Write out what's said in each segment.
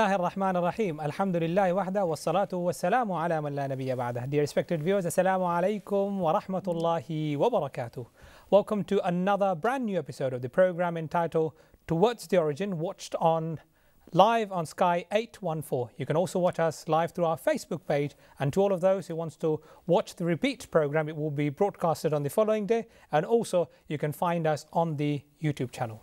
الله الرحمن الرحيم الحمد لله وحده والصلاة والسلام على من لا نبي بعده Dear respected viewers Assalamu alaikum wa rahmatullahi wa barakatuh Welcome to another brand new episode of the program entitled Towards the Origin watched on live on Sky 814 You can also watch us live through our Facebook page and to all of those who wants to watch the repeat program it will be broadcasted on the following day and also you can find us on the YouTube channel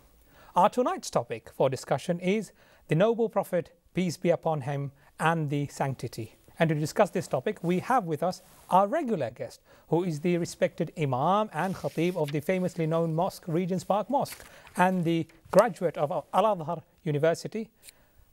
Our tonight's topic for discussion is the noble prophet peace be upon him, and the sanctity. And to discuss this topic, we have with us our regular guest, who is the respected Imam and Khatib of the famously known mosque, Regent's Park Mosque, and the graduate of Al Azhar University,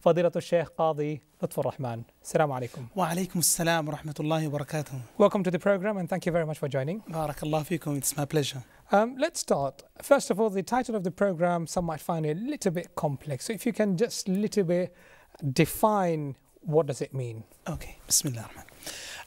Fadilatul Sheikh Qadi Lutfur Rahman. Assalamu alaikum. Wa alaikum assalam wa rahmatullahi wa barakatuh. Welcome to the program and thank you very much for joining. Barakallah fikum, it's my pleasure. Um, let's start. First of all, the title of the program, some might find it a little bit complex. So if you can just a little bit define what does it mean. Okay. بسم الله الرحمن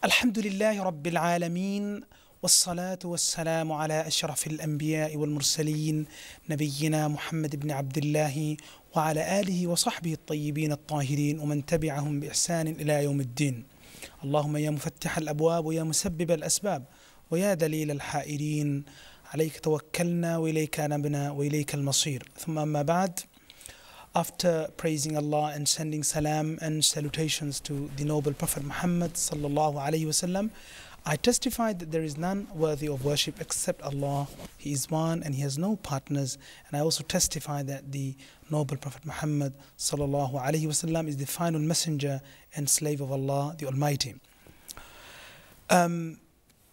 الحمد لله رب العالمين والصلاة والسلام على أشرف الأنبياء والمرسلين نبينا محمد بن عبد الله وعلى آله وصحبه الطيبين الطاهرين ومن تبعهم بإحسان إلى يوم الدين اللهم يا مفتح الأبواب ويا مسبب الأسباب ويا دليل الحائرين عليك توكلنا وإليك أنبنا وإليك المصير ثم أما بعد after praising Allah and sending salam and salutations to the noble Prophet Muhammad sallallahu alaihi wasallam, I testify that there is none worthy of worship except Allah. He is one and He has no partners. And I also testify that the noble Prophet Muhammad sallallahu alaihi wasallam is the final messenger and slave of Allah, the Almighty. Um,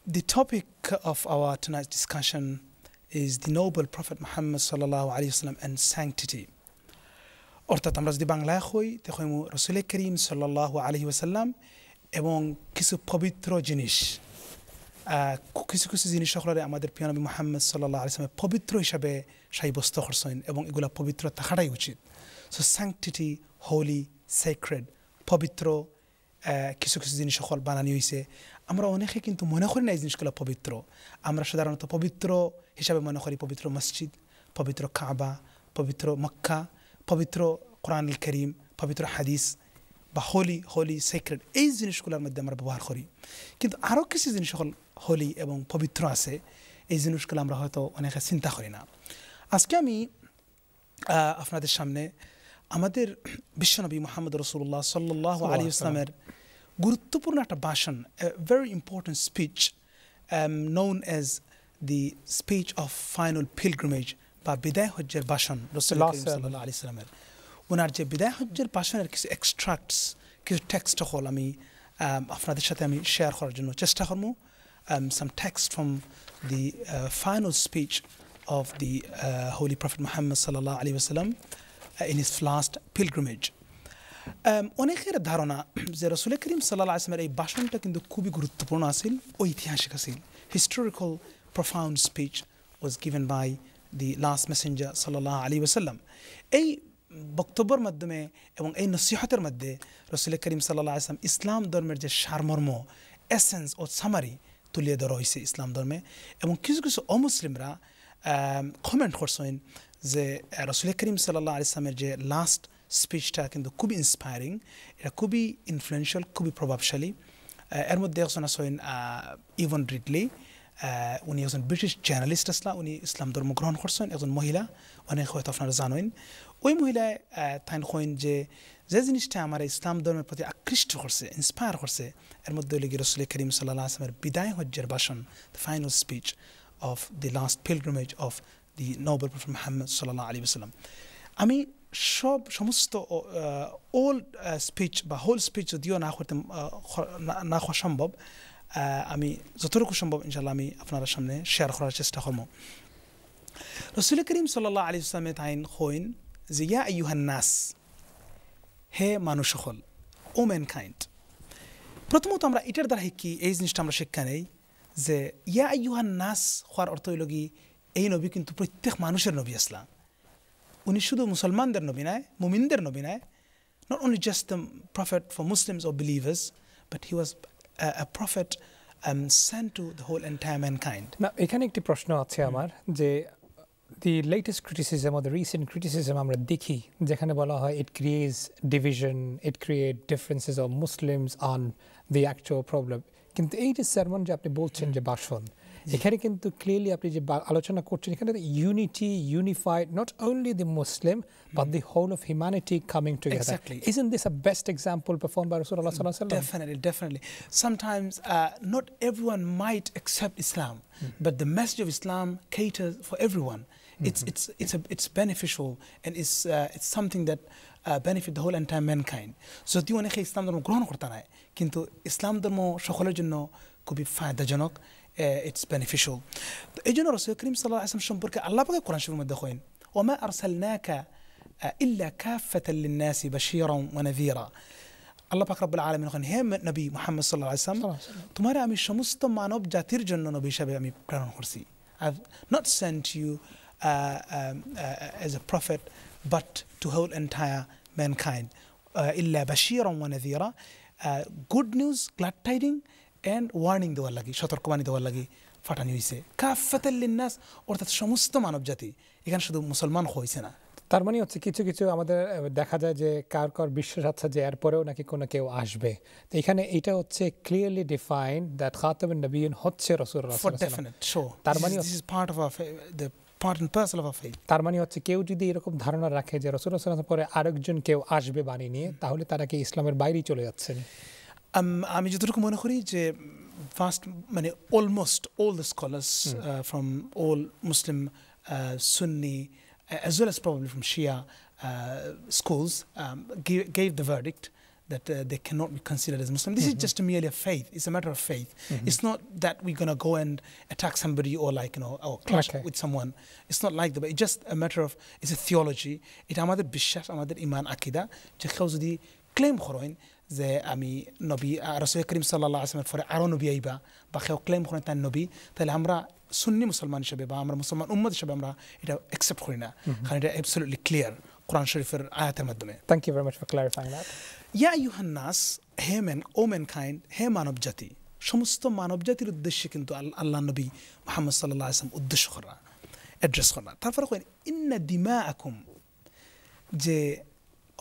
the topic of our tonight's discussion is the noble Prophet Muhammad sallallahu alaihi wasallam and sanctity. অর্থাৎ আমরা যদি বাংলায় হই তে রসুল করিম সাল আলহি ওসাল্লাম এবং কিছু পবিত্র জিনিস কিছু কিছু জিনিস সকলের আমাদের পিয়ানবী মোহাম্মদ সাল্লাহ আলিয়ামে পবিত্র হিসাবে সাব্যস্ত করছেন এবং এগুলা পবিত্র থাকাটাই উচিত সো স্যাংটিটি হোলি সেক্রেড পবিত্র কিছু কিছু জিনিস সকল বানানি হয়েছে আমরা অনেকে কিন্তু মনে করি না এই জিনিসগুলো পবিত্র আমরা সাধারণত পবিত্র হিসাবে মনে করি পবিত্র মসজিদ পবিত্র কাবা পবিত্র মক্কা পবিত্র কোরআনুল করিম পবিত্র হাদিস বা হোলি হোলি সেক্রেট এই জিনিসগুলোর মধ্যে আমরা ব্যবহার করি কিন্তু আরও কিছু জিনিস সকল হোলি এবং পবিত্র আছে এই জিনিসগুলো আমরা হয়তো অনেকে চিন্তা করি না আজকে আমি আপনাদের সামনে আমাদের বিশ্বনবী মোহাম্মদ রসুল্লাহ সাল্লাহ আলী ইসলামের গুরুত্বপূর্ণ একটা ভাষণ very important speech known as the speech of final pilgrimage বা বিদায় হজ্জের বাসন রসুল্লাহ আলি সাল্লামের ওনার যে বিদায় হজ্জের বাসনের কিছু এক্সট্রাক্টস কিছু টেক্সট হল আমি আপনাদের সাথে আমি শেয়ার করার জন্য চেষ্টা করবো some text from the final speech of the holy prophet Muhammad সাল্লাহ আলী আসালাম ইন ইস লাস্ট পিলগ্রিমেজ অনেকের ধারণা যে রসুল করিম সাল্লাহ আসলামের এই ভাষণটা কিন্তু খুবই গুরুত্বপূর্ণ আসিল ঐতিহাসিক আসিল historical profound speech was given by the last messenger সাল্লাহ আলী ওসাল্লাম এই বক্তব্যের মাধ্যমে এবং এই নসিহতের মধ্যে রসুল করিম সাল্লাহ আসলাম ইসলাম ধর্মের যে সারমর্ম এসেন্স ও সামারি তুলিয়ে ধরা হয়েছে ইসলাম ধর্মে এবং কিছু কিছু অমুসলিমরা কমেন্ট করছেন যে রসুল করিম সাল্লাহ ইসলামের যে লাস্ট স্পিচটা কিন্তু খুবই ইন্সপায়ারিং এটা খুবই ইনফ্লুয়েন্সিয়াল খুবই প্রভাবশালী এর মধ্যে একজন আছেন ইভন রিডলি উনি একজন ব্রিটিশ জার্নালিস্ট আসলা উনি ইসলাম ধর্ম গ্রহণ করছেন একজন মহিলা অনেক হয়তো আপনারা জানেন ওই মহিলায় থাইন কইন যে যে জিনিসটা আমার ইসলাম ধর্মের প্রতি আকৃষ্ট করছে ইন্সপায়ার করছে এর মধ্যে লিগি রসুল করিম সাল্লাহ আসলামের বিদায় হজ্জের ভাষণ the final speech of the last pilgrimage of the noble prophet Muhammad সাল্লাহ আলী আসসালাম আমি সব সমস্ত অল স্পিচ বা হোল স্পিচ যদিও না করতে না হওয়া সম্ভব আমি যতটুকু সম্ভব ইনশাল্লাহ আমি আপনার সামনে শেয়ার করার চেষ্টা করবো রসুল করিম সাল্লাহ আলী ইসলামে তাইন হইন জিয়া নাস হে মানুষ হল মেন কাইন্ড প্রথমত আমরা এটার দ্বারা কি এই জিনিসটা আমরা শিক্ষা নেই যে ইয়া ইউহান নাস হওয়ার অর্থ হইল কি এই নবী কিন্তু প্রত্যেক মানুষের নবী আসলাম উনি শুধু মুসলমানদের নবী নয় মুমিনদের নবী নয় not only just the prophet for Muslims of believers but he was a prophet um, sent to the whole entire mankind. Now, hmm. the latest criticism or the recent criticism amra dekhi jekhane bola hoy it creates division it creates differences of muslims on the actual problem kintu ei je sermon je apni bolchen je bashon এখানে কিন্তু clearly আপনি যে আলোচনা করছেন এখানে unity unified not only the Muslim but the whole of humanity coming together exactly. isn't this a best example performed by rasulullah sallallahu alaihi wasallam definitely definitely sometimes uh, not everyone might accept islam mm-hmm. but the message of islam caters for everyone it's mm-hmm. it's it's a, it's beneficial and it's uh, it's something that uh, entire mankind. So, the mankind যদিও অনেকে ইসলাম ধর্ম গ্রহণ to নাই কিন্তু ইসলাম ধর্ম সকলের জন্য খুবই it's beneficial ejina رسول karim صلى الله عليه وسلم allah baga quran shuru madakhwin wama arsalnaka illa kaffatan lin-nas bashiran wa nadhira الله پاک رب العالمين خن هم نبي محمد صلى الله عليه وسلم امي আমি সমস্ত نوب جاتير জন্য نبي হিসেবে امي প্রেরণ كرسي I've not sent you uh, um, uh, as a prophet but to whole entire mankind uh, إلا بشيرا ونذيرا uh, good news glad tidings and warning দেওয়ার লাগে সতর্কবাণী দেওয়ার লাগে ফাটানি হয়েছে কাফাতাল্লিন্নাস অর্থাৎ সমস্ত মানব জাতি এখানে শুধু মুসলমান হয়েছে না তার মানে হচ্ছে কিছু কিছু আমাদের দেখা যায় যে কার কার বিশ্বাস আছে যে এরপরেও নাকি কোনো কেউ আসবে তো এখানে এটা হচ্ছে ক্লিয়ারলি ডিফাইন্ড দ্যাট খাতম নবীন হচ্ছে রসুল তার মানে তার মানে হচ্ছে কেউ যদি এরকম ধারণা রাখে যে রসুল পরে আরেকজন কেউ আসবে বাণী নিয়ে তাহলে তারা কি ইসলামের বাইরেই চলে যাচ্ছে Um, আমি যতটুকু মনে করি যে ফার্স্ট মানে almost all the scholars from all Muslim সুন্নি as well as probably from Shia uh, schools, um, gave, the verdict that uh, they cannot be considered as Muslim. This mm -hmm. is just merely a faith. It's a matter of faith. Mm -hmm. It's not that we're going to go and attack somebody or like, you know, or clash okay. with someone. It's not like that, but it's just a matter of, it's a theology. It's আমাদের বিশ্বাস আমাদের iman, আকিদা যে কেউ যে আমি নবী রসুল করিম সাল্লাহ আসলামের পরে আরও নবী আইবা বা কেউ ক্লেম করেন তার নবী তাহলে আমরা সুন্নি মুসলমান হিসেবে বা আমরা মুসলমান উম্মদ হিসেবে আমরা এটা অ্যাকসেপ্ট করি না কারণ এটা অ্যাবসোলিটলি ক্লিয়ার কোরআন শরীফের আয়াতের মাধ্যমে thank you very much for clarifying that ইয়া ইউহান্নাস হে ম্যান ও ম্যান খাইন্ড হে মানব জাতি সমস্ত মানব জাতির উদ্দেশ্যে কিন্তু আল্লাহ নবী মোহাম্মদ সাল্লাহ আসলাম উদ্দেশ্য করা অ্যাড্রেস করা তারপরে ইন্না দিমা আকুম যে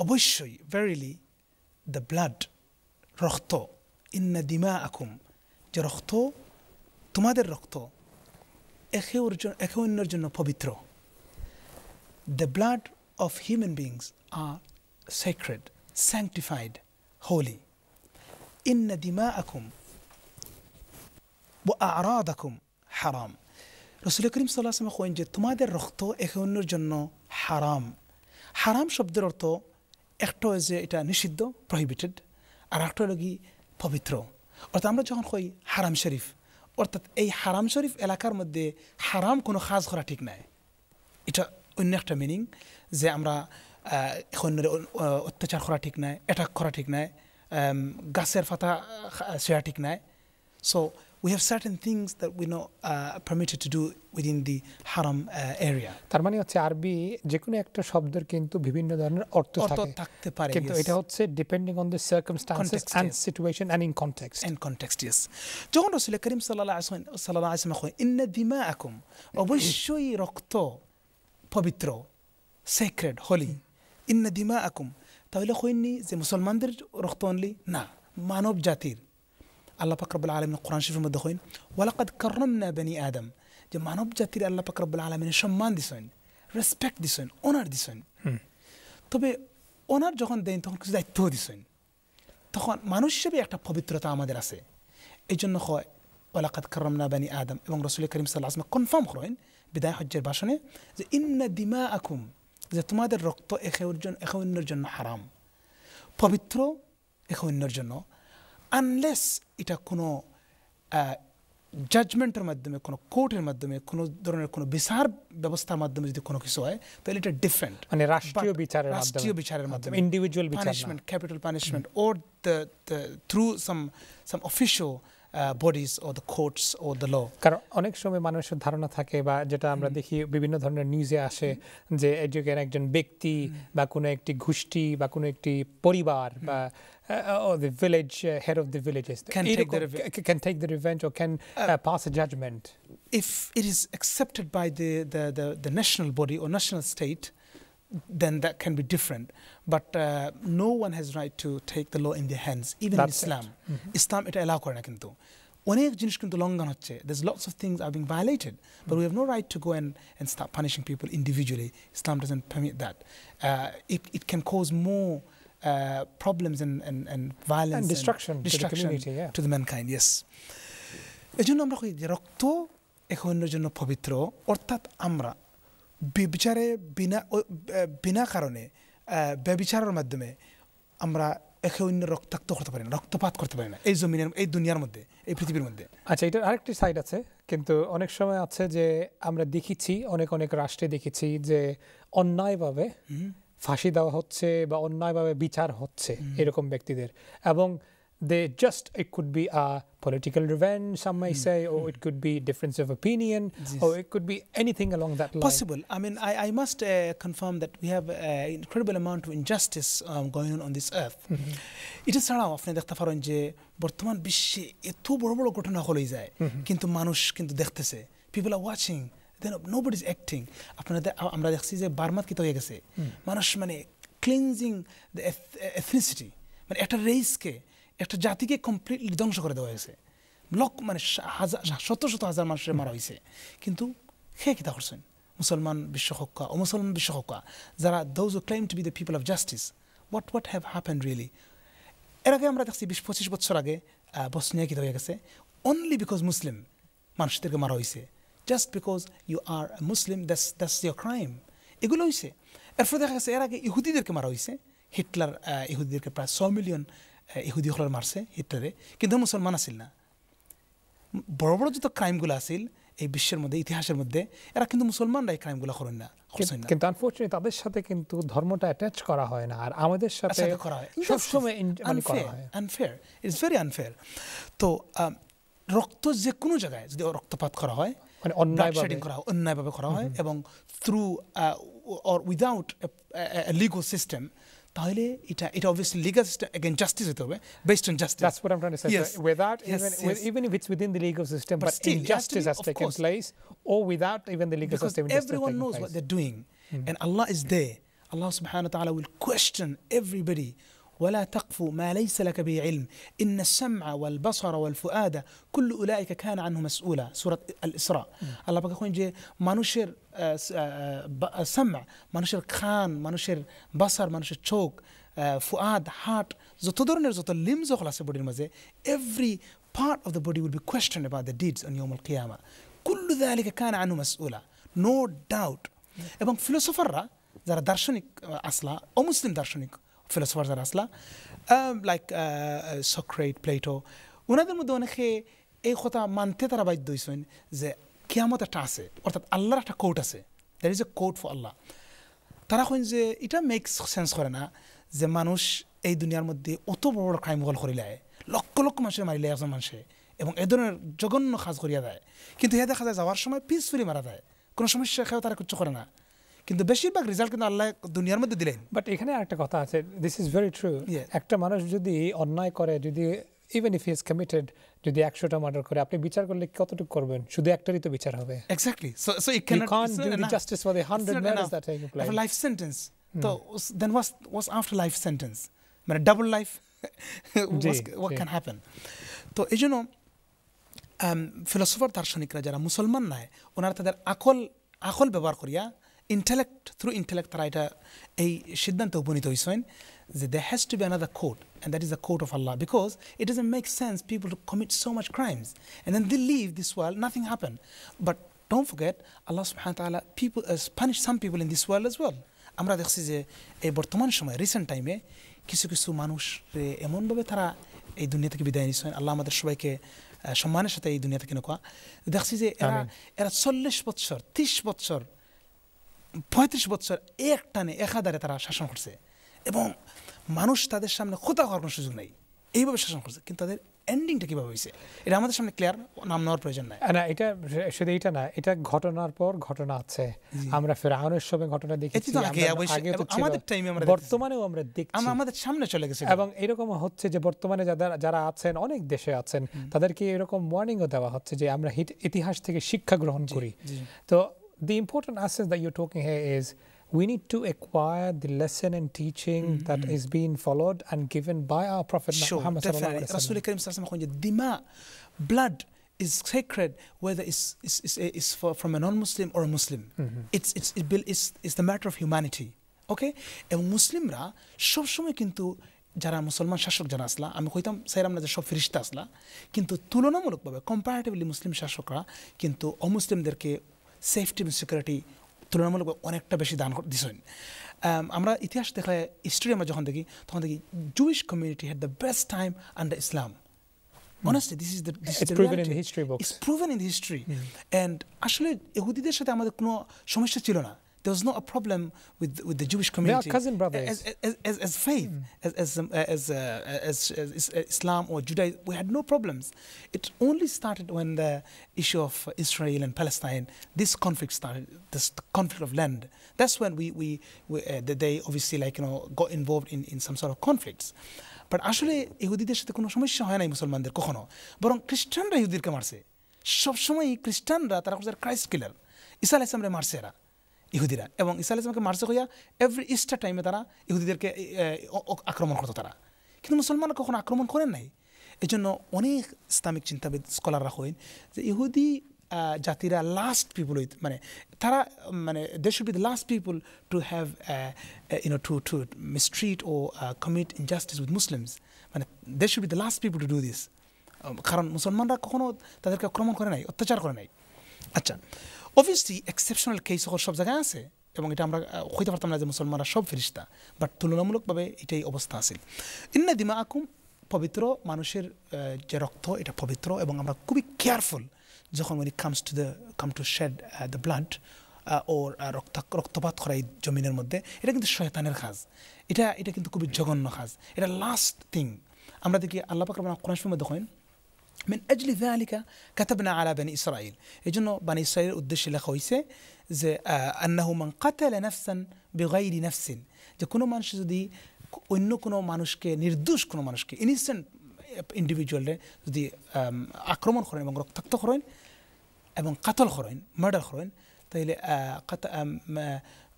অবশ্যই ভেরিলি the blood رخطو إن دماءكم جرخطو তোমাদের রক্ত একেও একে অন্যের জন্য পবিত্র the blood of human beings আর সেক্রেড স্যাংটিফাইড হোলি إن دماءكم وأعراضكم حرام রসুল করিম সাল্লাহ আসলাম কোয়েন যে তোমাদের রক্ত একে অন্যের জন্য হারাম হারাম শব্দের অর্থ একটা যে এটা নিষিদ্ধ প্রহিবিটেড আর একটা হলো কি পবিত্র অর্থাৎ আমরা যখন কই হারাম শরীফ অর্থাৎ এই হারাম শরীফ এলাকার মধ্যে হারাম কোনো কাজ করা ঠিক নাই এটা অন্য একটা মিনিং যে আমরা অন্যের অত্যাচার করা ঠিক নাই অ্যাটাক করা ঠিক নাই গাছের ফাতা শেয়া ঠিক নাই so we have certain things that we're not uh, permitted to do within the haram uh, area তার মানে হচ্ছে আরবি যে কোনো একটা শব্দের কিন্তু বিভিন্ন ধরনের অর্থ থাকে থাকতে পারে কিন্তু এটা হচ্ছে depending on the circumstances and situation and in context and context yes যখন রাসূল করিম সাল্লাল্লাহু আলাইহি ওয়াসাল্লাম সাল্লাল্লাহু আলাইহি ওয়াসাল্লাম ইন্না দিমাআকুম অবশ্যই রক্ত পবিত্র সেক্রেড হোলি ইন্না দিমাআকুম তাহলে হইনি যে মুসলমানদের রক্ত অনলি না মানব জাতির الله بكر بالعالمين القران شوف المدخوين ولقد كرمنا بني ادم جمع نبجا تير الله بكر بالعالمين شمان ديسون ريسبكت ديسون اونر ديسون طب اونر جوخن دين تخن كزا تو ديسون تخن مانوش شبي اكتا بوبيترتا اما دراسه اجن خو ولقد كرمنا بني ادم ابن رسول الكريم صلى الله عليه وسلم كن فهم خروين بدايه حجر باشني ان دماءكم اذا تمادر رقطو اخو الجن اخو النرجن حرام بوبيترو اخو النرجن আনলেস এটা কোনো জাজমেন্টের মাধ্যমে কোনো কোর্টের মাধ্যমে কোনো ধরনের কোনো বিচার ব্যবস্থার মাধ্যমে যদি কোনো কিছু হয় তাহলে এটা ডিফারেন্ট মানে রাষ্ট্রীয় বিচারের রাষ্ট্রীয় বিচারের মাধ্যমে individual punishment capital punishment or through some some official bodies ও দ্য কোর্টস ও দ্য ল কারণ অনেক সময় মানুষের ধারণা থাকে বা যেটা আমরা দেখি বিভিন্ন ধরনের নিউজে আসে যে এডুকেন একজন ব্যক্তি বা কোনো একটি গোষ্ঠী বা কোনো একটি পরিবার বা or the village uh, head of the villages can take, the can take the revenge or can uh, pass a judgment if it is accepted by the, the, the, the national body or national state then that can be different. But uh, no one has right to take the law in their hands, even That's in Islam. Mm -hmm. Islam it allow there's lots of things are being violated but we have no right to go and, and start punishing people individually Islam doesn't permit that uh, it, it can cause more uh, problems and, and, and violence and destruction, and destruction to the yeah. to the mankind yes বিবিচারে বিনা বিনা কারণে ব্যবিচারের মাধ্যমে আমরা একে অন্য রক্তাক্ত করতে পারি না রক্তপাত করতে পারি না এই জমিনের এই দুনিয়ার মধ্যে এই পৃথিবীর মধ্যে আচ্ছা এটার আরেকটি সাইড আছে কিন্তু অনেক সময় আছে যে আমরা দেখেছি অনেক অনেক রাষ্ট্রে দেখেছি যে অন্যায়ভাবে ফাঁসি দেওয়া হচ্ছে বা অন্যায়ভাবে বিচার হচ্ছে এরকম ব্যক্তিদের এবং they just it could be a political revenge some may hmm. say or hmm. it could be difference of opinion or it could be anything along that line possible i mean i, I must uh, confirm that we have an uh, incredible amount of injustice um, going on on this earth mm-hmm. it is sarao apni dekhte paron je bortoman bishe eto boro boro ghotona holoi jay kintu manush kintu dekhteche people are watching then nobody's acting apnader amra dekhchi barmat kito hoye geche manush mane cleansing the eth- ethnicity মানে একটা রেসকে একটা জাতিকে completely ধ্বংস করে দেওয়া হয়েছে lock মানে হাজার শত শত হাজার মানুষের মারা হয়েছে কিন্তু খেয়ে কিতা করছেন মুসলমান বিশ্বহক্কা অমুসলমান বিশ্বহক্কা যারা those claim to be the people of justice what what have happen really এর আগে আমরা দেখছি বিশ পঁচিশ বছর আগে বসনিয়া কিতা হয়ে গেছে অনলি বিকজ মুসলিম মানুষদেরকে মারা হয়েছে just because you are Muslim that's that's your crime এগুলো হয়েছে এরপর দেখা গেছে এর আগে ইহুদিদেরকে মারা হয়েছে হিটলার ইহুদিদেরকে প্রায় ছ মিলিয়ন ইহুদিসকলৰ মারছে হিটলারে কিন্তু মুসলমান আসিল না বড় বড় যত ক্রাইমগুলো আসিল এই বিশ্বের মধ্যে ইতিহাসের মধ্যে এরা কিন্তু মুসলমানরা এই ক্রাইমগুলো করেন না কিন্তু তাদের সাথে কিন্তু ধর্মটা অ্যাটাচ করা হয় না আর আমাদের সাথে করা হয় আনফেয়ার ইটস ভেরি আনফেয়ার তো রক্ত যে কোনো জায়গায় যদি রক্তপাত করা হয় মানে অন্যায়ভাবে করা হয় অন্যায়ভাবে করা হয় এবং through or without legal system তাহলে এটা এটা obviously legal system again justice হতে হবে based on justice that's what I am trying to say without even even if it's within the legal system but injustice has taken place or without even the legal system everyone knows what they are doing and Allah is there Allah subhanahu wa ta'ala will question everybody ولا تقف ما ليس لك به علم إن السمع والبصر والفؤاد كل أولئك كان عنه مسؤولا سورة الإسراء مم. الله بك خوين جي نشر آه، آه، آه، سمع ما نشر خان ما نشر بصر ما نشر چوك فؤاد heart زو تدرن زو تلم زو خلاص বডির মাঝে every part of the body will be questioned about the deeds on يوم القيامة كل ذلك كان عنه مسؤولا no doubt এবং ফিলোসফাররা যারা أصلا أو مسلم দার্শনিক philosopher যারা আসলা like সক্রেট Plato ওনাদের মধ্যে অনেকে এই কথা মানতে তারা বাধ্য হয়েছেন যে কিয়ামত একটা আছে অর্থাৎ আল্লাহর একটা কোর্ট আছে that is a court for Allah তারা কইন যে এটা মেক্স সেন্স করে না যে মানুষ এই দুনিয়ার মধ্যে অত বড় বড় ক্রাইম কল করিলায় লক্ষ লক্ষ মানুষের মারিলে একজন মানুষে এবং এ ধরনের জঘন্য কাজ করিয়া দেয় কিন্তু হে দেখা যায় যাওয়ার সময় পিসফুলি মারা দেয় কোনো সমস্যা খেয়েও তারা কিচ্ছু করে না কিন্তু বেশিরভাগ রেজাল্ট কিন্তু আল্লাহ দুনিয়ার মধ্যে দিলেন বাট এখানে একটা কথা আছে দিস ইজ ভেরি ট্রু একটা মানুষ যদি অন্যায় করে যদি ইভেন ইফ ইজ কমিটেড যদি একশোটা মার্ডার করে আপনি বিচার করলে কতটুকু করবেন শুধু একটারই তো বিচার হবে exactly so it can justice for 100 that life sentence তো then was was after life sentence মানে double life what can happen তো এই জন্য ফিলোসফার um, দার্শনিকরা যারা মুসলমান নয় ওনারা তাদের আকল আকল ব্যবহার করিয়া ইন্টালেক্ট থ্রু ইন্টালেক্ট তারা এটা এই সিদ্ধান্তে উপনীত হয়েছেন যে they has to be another court and that is the court of Allah because it is a make sense people to commit so much crimes and then the live this world nothing happen but don't forget Allah সুহান তালা people punish some people in this world as well আমরা দেখছি যে এই বর্তমান সময়ে recent টাইমে কিছু কিছু মানুষ এমনভাবে তারা এই দুনিয়া থেকে বিদায় নিয়েছেন আল্লাহ আমাদের সবাইকে সম্মানের সাথে এই দুনিয়া থেকে নেওয়া দেখছি যে এরা এরা চল্লিশ বছর ত্রিশ বছর পঁয়ত্রিশ বছর এক টানে একাধারে তারা শাসন করছে এবং মানুষ তাদের সামনে খোতা করার কোনো সুযোগ নেই এইভাবে শাসন করছে কিন্তু তাদের এন্ডিংটা কীভাবে হয়েছে এটা আমাদের সামনে ক্লিয়ার নাম নেওয়ার প্রয়োজন নাই না এটা শুধু এটা না এটা ঘটনার পর ঘটনা আছে আমরা ফের ফেরাউনের সময় ঘটনা দেখেছি আমাদের টাইমে আমরা বর্তমানেও আমরা দেখছি আমাদের সামনে চলে গেছে এবং এরকম হচ্ছে যে বর্তমানে যারা যারা আছেন অনেক দেশে আছেন তাদেরকে এরকম ওয়ার্নিংও দেওয়া হচ্ছে যে আমরা ইতিহাস থেকে শিক্ষা গ্রহণ করি তো the important essence that you're talking here is we need to acquire the lesson and teaching mm -hmm. that is being followed and given by our Prophet sure, Muhammad. Definitely. dima, blood is sacred, whether it's, it's, it's, it's for, from a non Muslim or a Muslim. Mm -hmm. It's, it's, it's, it's the matter of humanity. Okay? এবং মুসলিমরা সবসময় কিন্তু যারা মুসলমান শাসক যারা আসলা আমি কইতাম সাইরাম না যে সব ফিরিস্তা আসলা কিন্তু তুলনামূলকভাবে কম্পারেটিভলি মুসলিম শাসকরা কিন্তু অমুসলিমদেরকে সেফটি এবং সিকিউরিটি তুলনামূলক অনেকটা বেশি দান দিছেন আমরা ইতিহাস দেখলে হিস্ট্রি আমরা যখন দেখি তখন দেখি Jewish community had the best time under Islam honestly this is the this is proven in history in history and আসলে ইহুদিদের সাথে আমাদের কোনো সমস্যা ছিল না there was not a problem with with the Jewish community. They are cousin brothers. As, as, as, as faith, mm. as as, um, uh, as, uh, uh, as, as, uh, Islam or Judaism, we had no problems. It only started when the issue of Israel and Palestine, this conflict started, this conflict of land. That's when we, we, we uh, they obviously like, you know, got involved in, in some sort of conflicts. But আসলে ইহুদিদের সাথে কোনো সমস্যা হয় নাই মুসলমানদের কখনো বরং খ্রিস্টানরা ইহুদিরকে মারছে সবসময় খ্রিস্টানরা তারা ক্রাইস্ট কিলার ইসা আলাইসলামরে মারছে এরা ইহুদিরা এবং ইসা ইসলামকে মার্সে হইয়া এভরি ইস্টার টাইমে তারা ইহুদিদেরকে আক্রমণ করতো তারা কিন্তু মুসলমানরা কখনো আক্রমণ করেন নাই এই জন্য অনেক ইসলামিক চিন্তাবিদ স্কলাররা হইন যে ইহুদি জাতিরা লাস্ট পিপুল উইথ মানে তারা মানে they should be the last people to have you know to to mistreat ও কমিট ইনজাস্টিস উইথ মুসলিমস মানে they should be the last people to do this কারণ মুসলমানরা কখনো তাদেরকে আক্রমণ করে নাই অত্যাচার করে নাই আচ্ছা অবভিয়াসলি এক্সেপশনাল কেস হওয়ার সব জায়গায় আছে এবং এটা আমরা হইতে পারতাম না যে মুসলমানরা সব ফেরিস্তা বাট তুলনামূলকভাবে এটাই অবস্থা আছে ইন্না দিমা আকুম পবিত্র মানুষের যে রক্ত এটা পবিত্র এবং আমরা খুবই কেয়ারফুল যখন উনি comes to the come to shed the blood ও রক্ত রক্তপাত করা এই জমিনের মধ্যে এটা কিন্তু শয়তানের কাজ এটা এটা কিন্তু খুবই জঘন্য কাজ এটা লাস্ট থিং আমরা দেখি আল্লাহ পাক কোরআন মধ্যে দেখেন من أجل ذلك كتبنا على بني إسرائيل إجنو بني إسرائيل قدش لخويسة زي آه أنه من قتل نفسا بغير نفس جكونو منش دي অন্য কোনো মানুষকে নির্দোষ কোনো মানুষকে إنسان ইন্ডিভিজুয়ালে دي أكرمون করেন এবং রক্তাক্ত করেন أبن قتل করেন মার্ডার করেন طيب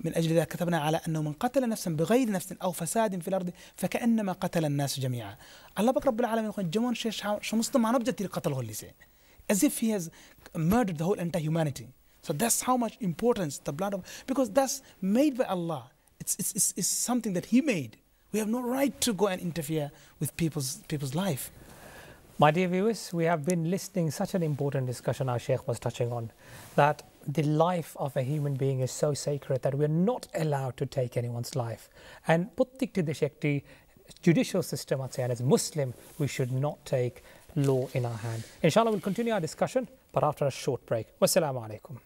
من أجل ذلك كتبنا على أنه من قتل نفسا بغير نفس أو فساد في الأرض فكأنما قتل الناس جميعا الله بك رب العالمين يقول جمون شو شمستم معنا بجتير قتل هو اللي as if he has murdered the whole entire humanity so that's how much importance the blood of because that's made by Allah it's, it's, it's, it's something that he made we have no right to go and interfere with people's people's life my dear viewers we have been listening such an important discussion our sheikh was touching on that the life of a human being is so sacred that we're not allowed to take anyone's life. And the Shakti judicial system, I'd say, and as Muslim, we should not take law in our hand. Inshallah, we'll continue our discussion, but after a short break. Wassalamu alaikum.